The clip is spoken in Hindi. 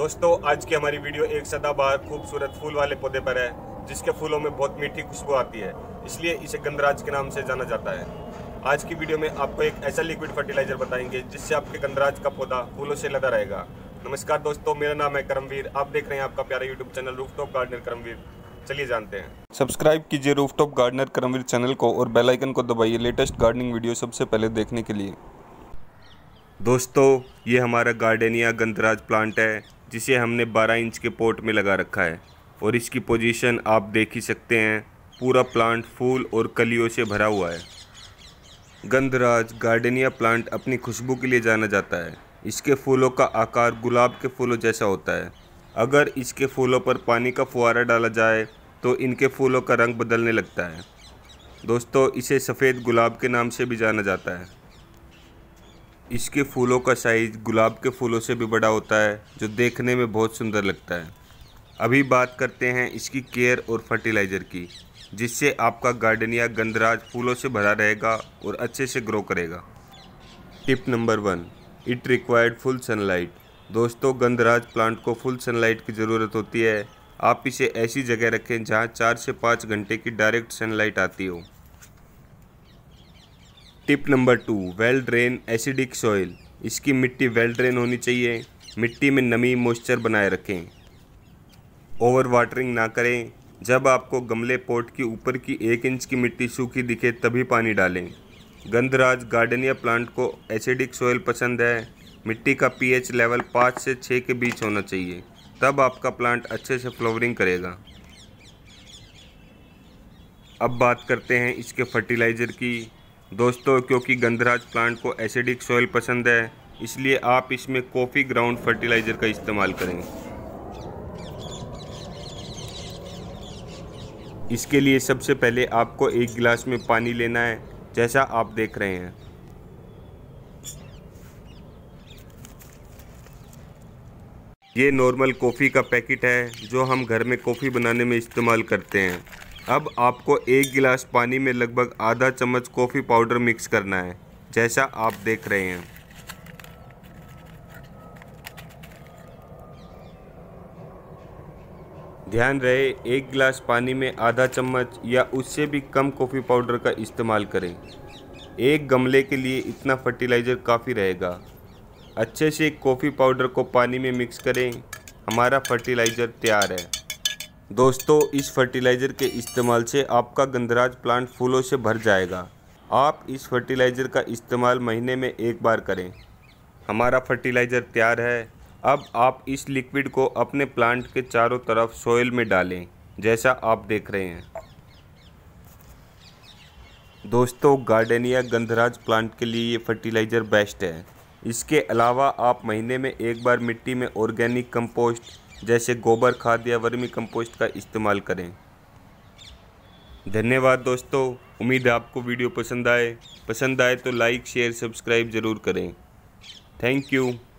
दोस्तों आज की हमारी वीडियो एक सदाबहार खूबसूरत फूल वाले पौधे पर है जिसके फूलों में बहुत मीठी खुशबू आती है इसलिए इसे गंदराज के नाम से जाना जाता है आज की वीडियो में आपको एक ऐसा लिक्विड फर्टिलाइजर बताएंगे जिससे आपके गंदराज का पौधा फूलों से लदा रहेगा नमस्कार दोस्तों मेरा नाम है करमवीर आप देख रहे हैं आपका प्यारा YouTube channel rooftop gardener Karamveer चलिए जानते हैं सब्सक्राइब कीजिए रूफटॉप गार्डनर करमवीर चैनल को और बेलाइकन को दबाइए लेटेस्ट गार्डनिंग वीडियो सबसे पहले देखने के लिए दोस्तों ये हमारा गार्डेनिया गंदराज प्लांट है जिसे हमने 12 इंच के पोर्ट में लगा रखा है और इसकी पोजीशन आप देख ही सकते हैं पूरा प्लांट फूल और कलियों से भरा हुआ है गंधराज गार्डनिया प्लांट अपनी खुशबू के लिए जाना जाता है इसके फूलों का आकार गुलाब के फूलों जैसा होता है अगर इसके फूलों पर पानी का फुहारा डाला जाए तो इनके फूलों का रंग बदलने लगता है दोस्तों इसे सफ़ेद गुलाब के नाम से भी जाना जाता है इसके फूलों का साइज़ गुलाब के फूलों से भी बड़ा होता है जो देखने में बहुत सुंदर लगता है अभी बात करते हैं इसकी केयर और फर्टिलाइज़र की जिससे आपका गार्डन या गंदराज फूलों से भरा रहेगा और अच्छे से ग्रो करेगा tip number one it required full sunlight दोस्तों गंदराज प्लांट को फुल सनलाइट की ज़रूरत होती है आप इसे ऐसी जगह रखें जहाँ चार से पाँच घंटे की डायरेक्ट सनलाइट आती हो tip number two well drain acidic soil इसकी मिट्टी वेल ड्रेन होनी चाहिए मिट्टी में नमी मॉइस्चर बनाए रखें ओवर वाटरिंग ना करें जब आपको गमले पोट की ऊपर की एक इंच की मिट्टी सूखी दिखे तभी पानी डालें गंधराज गार्डनिया प्लांट को एसिडिक सॉइल पसंद है मिट्टी का पीएच लेवल पाँच से छः के बीच होना चाहिए तब आपका प्लांट अच्छे से फ्लावरिंग करेगा अब बात करते हैं इसके फर्टिलाइज़र की दोस्तों क्योंकि गंधराज प्लांट को एसिडिक सॉइल पसंद है इसलिए आप इसमें कॉफ़ी ग्राउंड फर्टिलाइज़र का इस्तेमाल करें इसके लिए सबसे पहले आपको एक गिलास में पानी लेना है जैसा आप देख रहे हैं ये नॉर्मल कॉफ़ी का पैकेट है जो हम घर में कॉफ़ी बनाने में इस्तेमाल करते हैं अब आपको एक गिलास पानी में लगभग आधा चम्मच कॉफ़ी पाउडर मिक्स करना है जैसा आप देख रहे हैं ध्यान रहे एक गिलास पानी में आधा चम्मच या उससे भी कम कॉफ़ी पाउडर का इस्तेमाल करें एक गमले के लिए इतना फर्टिलाइज़र काफ़ी रहेगा अच्छे से कॉफ़ी पाउडर को पानी में मिक्स करें हमारा फर्टिलाइज़र तैयार है दोस्तों इस फर्टिलाइज़र के इस्तेमाल से आपका गंदराज प्लांट फूलों से भर जाएगा आप इस फर्टिलाइज़र का इस्तेमाल महीने में एक बार करें हमारा फर्टिलाइज़र तैयार है अब आप इस लिक्विड को अपने प्लांट के चारों तरफ सोयल में डालें जैसा आप देख रहे हैं दोस्तों गार्डनिया गंधराज प्लांट के लिए ये फर्टिलाइज़र बेस्ट है इसके अलावा आप महीने में एक बार मिट्टी में ऑर्गेनिक कंपोस्ट जैसे गोबर खाद या वर्मी कंपोस्ट का इस्तेमाल करें धन्यवाद दोस्तों उम्मीद है आपको वीडियो पसंद आए पसंद आए तो लाइक शेयर सब्सक्राइब ज़रूर करें थैंक यू